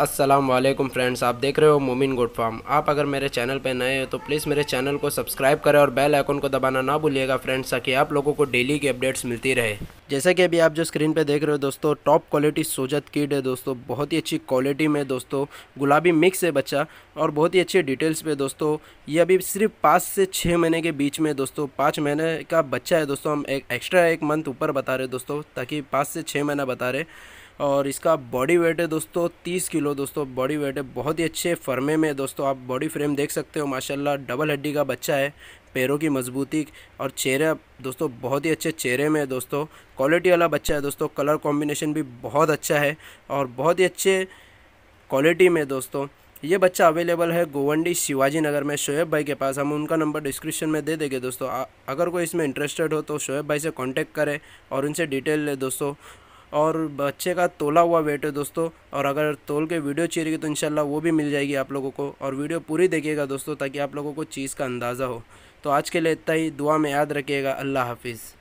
अस्सलाम वालेकुम फ्रेंड्स आप देख रहे हो मोमिन गुड फार्म आप अगर मेरे चैनल पर नए हैं तो प्लीज़ मेरे चैनल को सब्सक्राइब करें और बेल आइकन को दबाना ना भूलिएगा फ्रेंड्स ताकि आप लोगों को डेली की अपडेट्स मिलती रहे जैसे कि अभी आप जो स्क्रीन पे देख रहे हो दोस्तों टॉप क्वालिटी सोजत किड है दोस्तों बहुत ही अच्छी क्वालिटी में दोस्तों गुलाबी मिक्स है बच्चा और बहुत ही अच्छे डिटेल्स पे दोस्तों ये अभी सिर्फ पाँच से छः महीने के बीच में दोस्तों पाँच महीने का बच्चा है दोस्तों हम एक एक्स्ट्रा एक मंथ ऊपर बता रहे दोस्तों ताकि पाँच से छः महीना बता रहे और इसका बॉडी वेट है दोस्तों तीस किलो दोस्तों बॉडी वेट है बहुत ही अच्छे फर्मे में दोस्तों आप बॉडी फ्रेम देख सकते हो माशाल्लाह डबल हड्डी का बच्चा है पैरों की मजबूती और चेहरा दोस्तों बहुत ही अच्छे चेहरे में है दोस्तों क्वालिटी वाला बच्चा है दोस्तों कलर कॉम्बिनेशन भी बहुत अच्छा है और बहुत ही अच्छे क्वालिटी में दोस्तों ये बच्चा अवेलेबल है गोवंडी शिवाजी नगर में शोएब भाई के पास हम उनका नंबर डिस्क्रिप्शन में दे देंगे दोस्तों अगर कोई इसमें इंटरेस्टेड हो तो शोएब भाई से कांटेक्ट करें और उनसे डिटेल ले दोस्तों और बच्चे का तोला हुआ वेट है दोस्तों और अगर तोल के वीडियो चाहिए तो इनशाला वो भी मिल जाएगी आप लोगों को और वीडियो पूरी देखिएगा दोस्तों ताकि आप लोगों को चीज़ का अंदाज़ा हो तो आज के लिए इतना ही दुआ में याद रखिएगा अल्लाह हाफिज़